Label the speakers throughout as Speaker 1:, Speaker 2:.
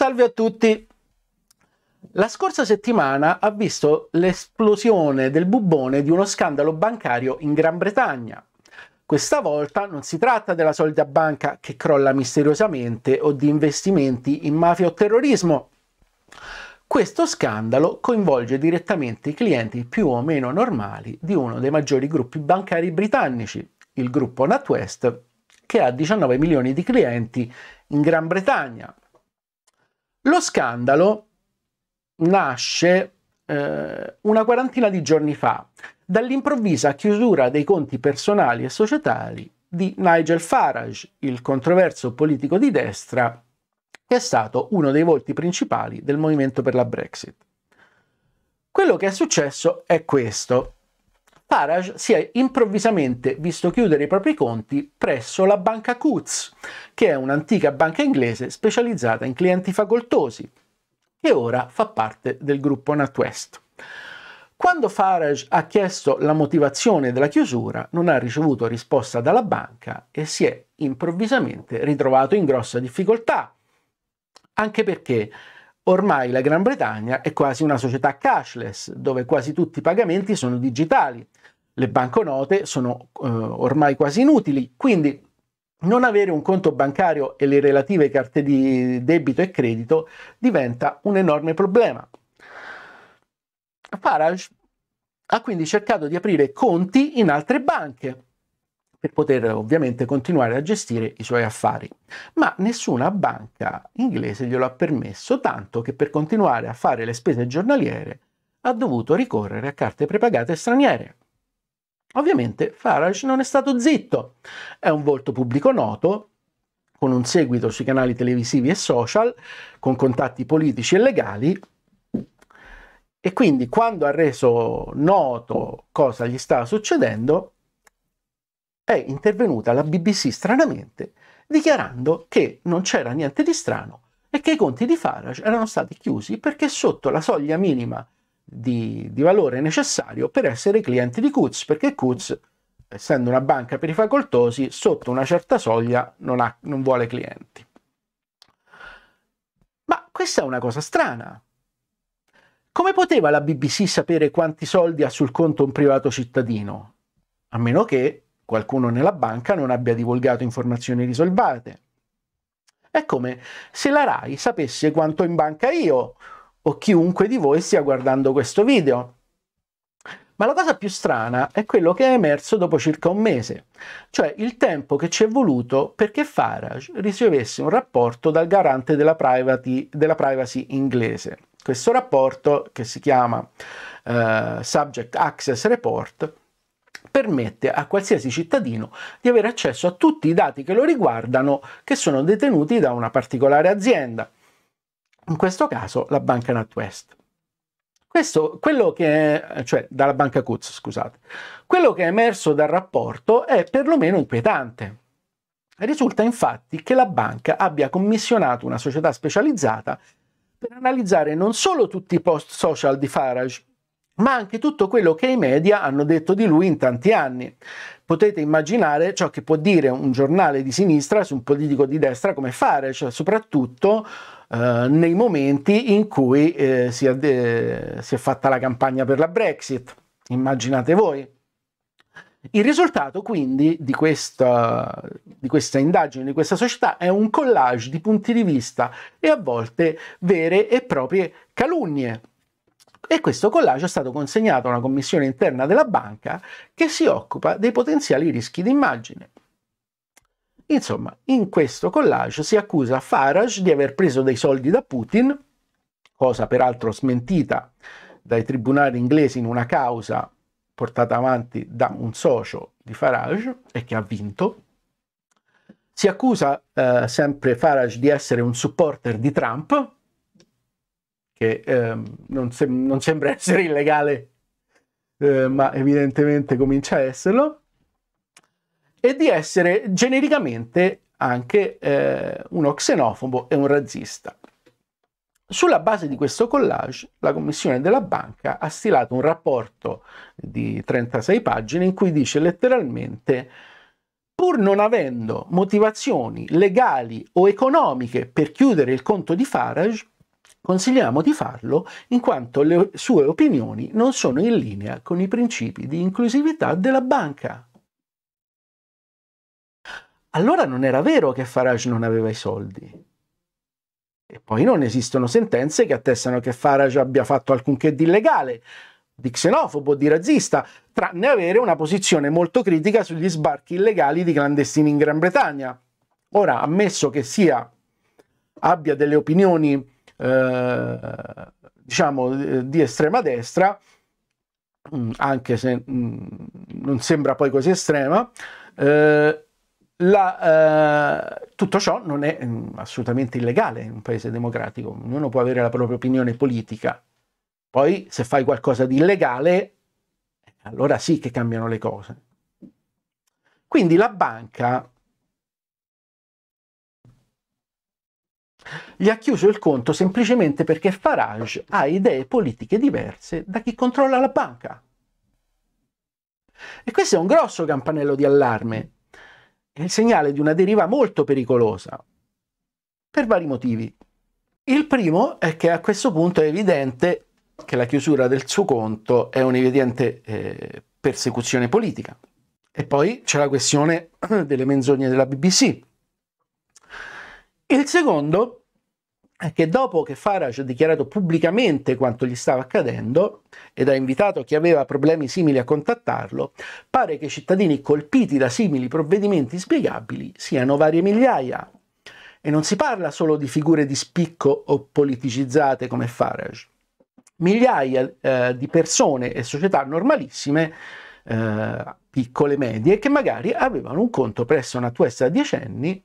Speaker 1: Salve a tutti! La scorsa settimana ha visto l'esplosione del bubone di uno scandalo bancario in Gran Bretagna. Questa volta non si tratta della solita banca che crolla misteriosamente o di investimenti in mafia o terrorismo. Questo scandalo coinvolge direttamente i clienti più o meno normali di uno dei maggiori gruppi bancari britannici, il gruppo NatWest, che ha 19 milioni di clienti in Gran Bretagna lo scandalo nasce eh, una quarantina di giorni fa dall'improvvisa chiusura dei conti personali e societari di Nigel Farage, il controverso politico di destra che è stato uno dei volti principali del movimento per la Brexit. Quello che è successo è questo. Farage si è improvvisamente visto chiudere i propri conti presso la banca Coots, che è un'antica banca inglese specializzata in clienti facoltosi, e ora fa parte del gruppo NatWest. Quando Farage ha chiesto la motivazione della chiusura, non ha ricevuto risposta dalla banca e si è improvvisamente ritrovato in grossa difficoltà, anche perché Ormai la Gran Bretagna è quasi una società cashless, dove quasi tutti i pagamenti sono digitali. Le banconote sono eh, ormai quasi inutili, quindi non avere un conto bancario e le relative carte di debito e credito diventa un enorme problema. Farage ha quindi cercato di aprire conti in altre banche per poter ovviamente continuare a gestire i suoi affari. Ma nessuna banca inglese glielo ha permesso, tanto che per continuare a fare le spese giornaliere ha dovuto ricorrere a carte prepagate straniere. Ovviamente Farage non è stato zitto, è un volto pubblico noto, con un seguito sui canali televisivi e social, con contatti politici e legali, e quindi quando ha reso noto cosa gli stava succedendo, è intervenuta la BBC stranamente dichiarando che non c'era niente di strano e che i conti di Farage erano stati chiusi perché sotto la soglia minima di, di valore necessario per essere clienti di Kutz, perché Kutz, essendo una banca per i facoltosi, sotto una certa soglia non, ha, non vuole clienti. Ma questa è una cosa strana. Come poteva la BBC sapere quanti soldi ha sul conto un privato cittadino? A meno che qualcuno nella banca non abbia divulgato informazioni risolvate. È come se la RAI sapesse quanto in banca io o chiunque di voi stia guardando questo video. Ma la cosa più strana è quello che è emerso dopo circa un mese, cioè il tempo che ci è voluto perché Farage ricevesse un rapporto dal garante della, privati, della privacy inglese. Questo rapporto, che si chiama eh, Subject Access Report, permette a qualsiasi cittadino di avere accesso a tutti i dati che lo riguardano che sono detenuti da una particolare azienda, in questo caso la banca NatWest. Questo, quello che, cioè dalla banca Cutz, scusate, quello che è emerso dal rapporto è perlomeno inquietante. Risulta infatti che la banca abbia commissionato una società specializzata per analizzare non solo tutti i post social di Farage, ma anche tutto quello che i media hanno detto di lui in tanti anni. Potete immaginare ciò che può dire un giornale di sinistra su un politico di destra come fare, cioè soprattutto eh, nei momenti in cui eh, si, è, eh, si è fatta la campagna per la Brexit. Immaginate voi. Il risultato quindi di questa, di questa, indagine, di questa società, è un collage di punti di vista e a volte vere e proprie calunnie. E questo collage è stato consegnato a una commissione interna della banca che si occupa dei potenziali rischi d'immagine. Insomma, in questo collage si accusa Farage di aver preso dei soldi da Putin, cosa peraltro smentita dai tribunali inglesi in una causa portata avanti da un socio di Farage e che ha vinto. Si accusa eh, sempre Farage di essere un supporter di Trump, che ehm, non, se- non, sembra essere illegale, eh, ma evidentemente comincia a esserlo, e di essere genericamente anche eh, uno xenofobo e un razzista. Sulla base di questo collage, la commissione della banca ha stilato un rapporto di 36 pagine in cui dice letteralmente pur non avendo motivazioni legali o economiche per chiudere il conto di Farage, Consigliamo di farlo in quanto le sue opinioni non sono in linea con i principi di inclusività della banca. Allora non era vero che Farage non aveva i soldi. E poi non esistono sentenze che attestano che Farage abbia fatto alcunché di illegale, di xenofobo, di razzista, tranne avere una posizione molto critica sugli sbarchi illegali di clandestini in Gran Bretagna. Ora, ammesso che sia abbia delle opinioni eh, diciamo eh, di estrema destra, mm, anche se mm, non sembra poi così estrema, eh, la, eh, tutto ciò non è mm, assolutamente illegale in un paese democratico, ognuno può avere la propria opinione politica, poi se fai qualcosa di illegale, allora sì che cambiano le cose. Quindi la banca Gli ha chiuso il conto semplicemente perché Farage ha idee politiche diverse da chi controlla la banca. E questo è un grosso campanello di allarme, è il segnale di una deriva molto pericolosa, per vari motivi. Il primo è che a questo punto è evidente che la chiusura del suo conto è un'evidente eh, persecuzione politica. E poi c'è la questione delle menzogne della BBC. Il secondo che dopo che Farage ha dichiarato pubblicamente quanto gli stava accadendo ed ha invitato chi aveva problemi simili a contattarlo, pare che i cittadini colpiti da simili provvedimenti spiegabili siano varie migliaia. E non si parla solo di figure di spicco o politicizzate come Farage. Migliaia eh, di persone e società normalissime, eh, piccole e medie, che magari avevano un conto presso una tua adiecenni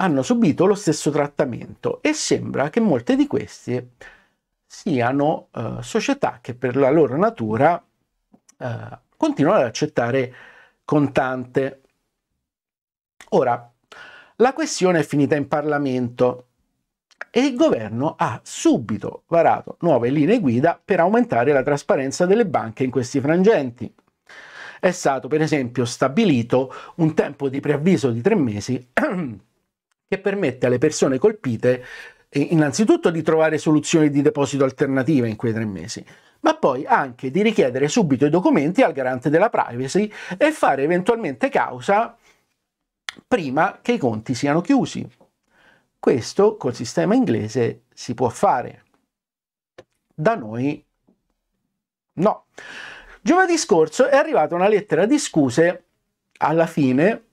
Speaker 1: hanno subito lo stesso trattamento e sembra che molte di queste siano eh, società che per la loro natura eh, continuano ad accettare contante. Ora, la questione è finita in Parlamento e il governo ha subito varato nuove linee guida per aumentare la trasparenza delle banche in questi frangenti. È stato per esempio stabilito un tempo di preavviso di tre mesi che permette alle persone colpite eh, innanzitutto di trovare soluzioni di deposito alternative in quei tre mesi, ma poi anche di richiedere subito i documenti al garante della privacy e fare eventualmente causa prima che i conti siano chiusi. Questo col sistema inglese si può fare. Da noi no. Giovedì scorso è arrivata una lettera di scuse alla fine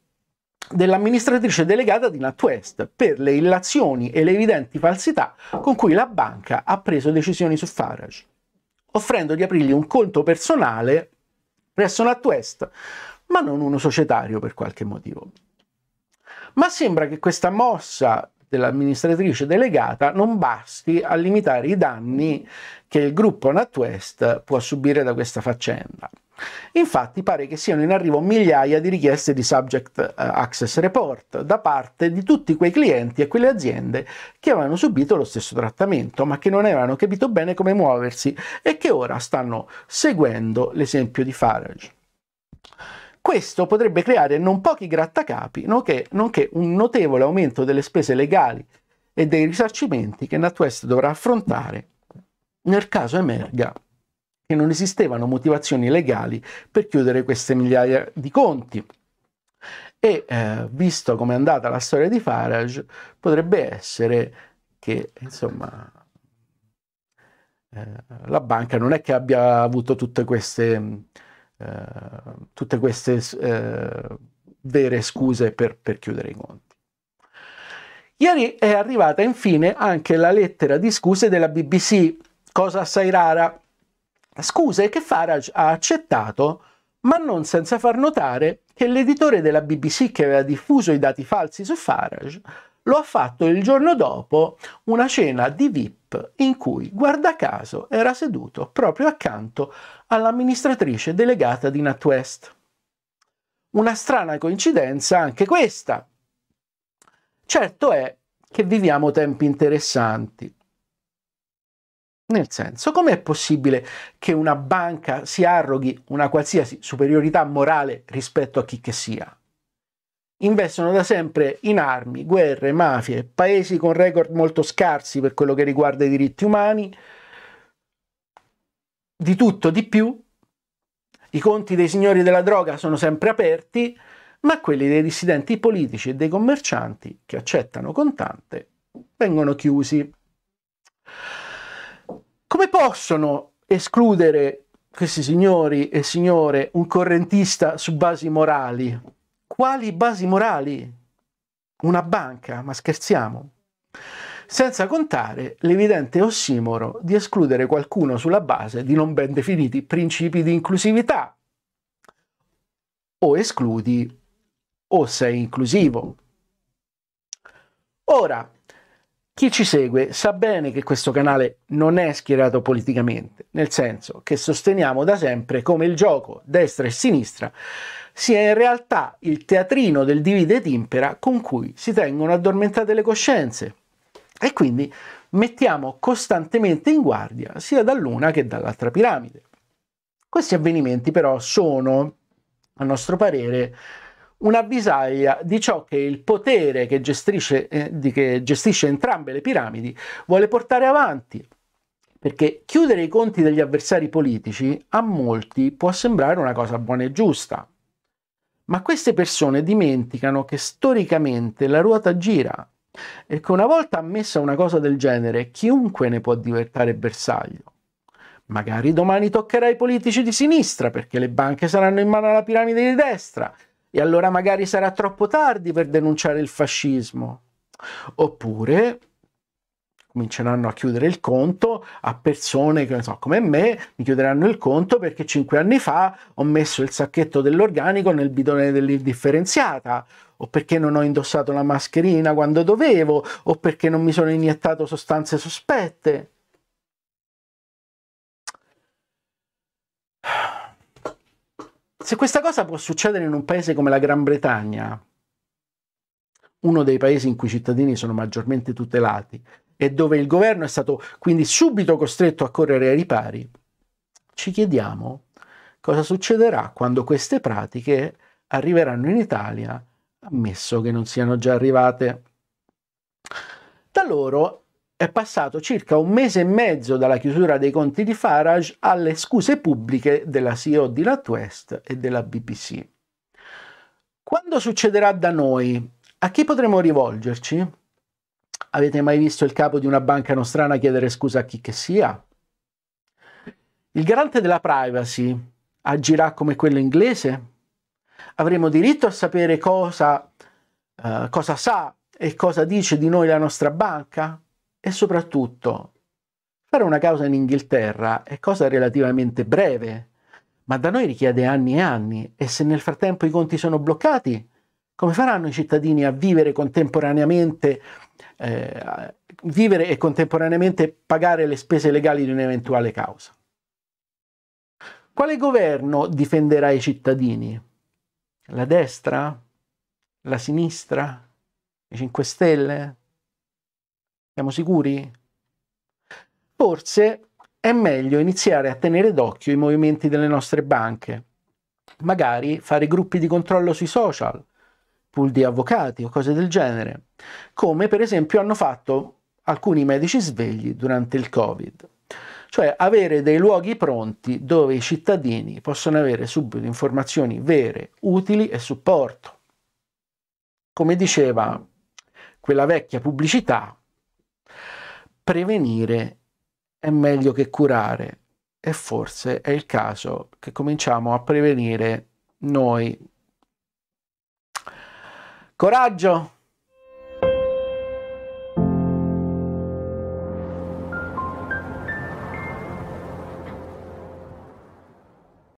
Speaker 1: dell'amministratrice delegata di NatWest per le illazioni e le evidenti falsità con cui la banca ha preso decisioni su Farage, offrendo di aprirgli un conto personale presso NatWest, ma non uno societario per qualche motivo. Ma sembra che questa mossa dell'amministratrice delegata non basti a limitare i danni che il gruppo NatWest può subire da questa faccenda. Infatti pare che siano in arrivo migliaia di richieste di Subject eh, Access Report da parte di tutti quei clienti e quelle aziende che avevano subito lo stesso trattamento, ma che non avevano capito bene come muoversi e che ora stanno seguendo l'esempio di Farage. Questo potrebbe creare non pochi grattacapi, nonché, nonché un notevole aumento delle spese legali e dei risarcimenti che NatWest dovrà affrontare nel caso emerga che non esistevano motivazioni legali per chiudere queste migliaia di conti. E eh, visto come è andata la storia di Farage, potrebbe essere che insomma, eh, la banca non è che abbia avuto tutte queste, eh, tutte queste eh, vere scuse per, per chiudere i conti. Ieri è arrivata infine anche la lettera di scuse della BBC, cosa assai rara Scuse che Farage ha accettato, ma non senza far notare che l'editore della BBC che aveva diffuso i dati falsi su Farage lo ha fatto il giorno dopo una cena di VIP in cui, guarda caso, era seduto proprio accanto all'amministratrice delegata di NatWest. Una strana coincidenza anche questa. Certo è che viviamo tempi interessanti. Nel senso, com'è possibile che una banca si arroghi una qualsiasi superiorità morale rispetto a chi che sia? Investono da sempre in armi, guerre, mafie, paesi con record molto scarsi per quello che riguarda i diritti umani, di tutto, di più. I conti dei signori della droga sono sempre aperti, ma quelli dei dissidenti politici e dei commercianti che accettano contante vengono chiusi come possono escludere questi signori e signore un correntista su basi morali? Quali basi morali? Una banca, ma scherziamo. Senza contare l'evidente ossimoro di escludere qualcuno sulla base di non ben definiti principi di inclusività. O escludi o sei inclusivo. Ora, chi ci segue sa bene che questo canale non è schierato politicamente, nel senso che sosteniamo da sempre come il gioco destra e sinistra sia in realtà il teatrino del divide ed impera con cui si tengono addormentate le coscienze. E quindi mettiamo costantemente in guardia sia dall'una che dall'altra piramide. Questi avvenimenti però sono, a nostro parere, una visaglia di ciò che il potere che gestisce, eh, di, che gestisce entrambe le piramidi vuole portare avanti. Perché chiudere i conti degli avversari politici a molti può sembrare una cosa buona e giusta, ma queste persone dimenticano che storicamente la ruota gira e che una volta ammessa una cosa del genere, chiunque ne può diventare bersaglio. Magari domani toccherà ai politici di sinistra perché le banche saranno in mano alla piramide di destra, e allora magari sarà troppo tardi per denunciare il fascismo. Oppure cominceranno a chiudere il conto a persone che, so, come me, mi chiuderanno il conto perché cinque anni fa ho messo il sacchetto dell'organico nel bidone dell'indifferenziata, o perché non ho indossato la mascherina quando dovevo, o perché non mi sono iniettato sostanze sospette. se questa cosa può succedere in un paese come la Gran Bretagna, uno dei paesi in cui i cittadini sono maggiormente tutelati e dove il governo è stato quindi subito costretto a correre ai ripari, ci chiediamo cosa succederà quando queste pratiche arriveranno in Italia, ammesso che non siano già arrivate. Da loro è passato circa un mese e mezzo dalla chiusura dei conti di Farage alle scuse pubbliche della CEO di Latwest e della BBC. Quando succederà da noi? A chi potremo rivolgerci? Avete mai visto il capo di una banca nostrana chiedere scusa a chi che sia? Il garante della privacy agirà come quello inglese? Avremo diritto a sapere cosa, uh, cosa sa e cosa dice di noi la nostra banca? e soprattutto fare una causa in Inghilterra è cosa relativamente breve, ma da noi richiede anni e anni e se nel frattempo i conti sono bloccati, come faranno i cittadini a vivere contemporaneamente, eh, vivere e contemporaneamente pagare le spese legali di un'eventuale causa? Quale governo difenderà i cittadini? La destra? La sinistra? I 5 Stelle? Siamo sicuri? Forse è meglio iniziare a tenere d'occhio i movimenti delle nostre banche, magari fare gruppi di controllo sui social, pool di avvocati o cose del genere, come per esempio hanno fatto alcuni medici svegli durante il Covid, cioè avere dei luoghi pronti dove i cittadini possono avere subito informazioni vere, utili e supporto. Come diceva quella vecchia pubblicità, prevenire è meglio che curare e forse è il caso che cominciamo a prevenire noi. Coraggio!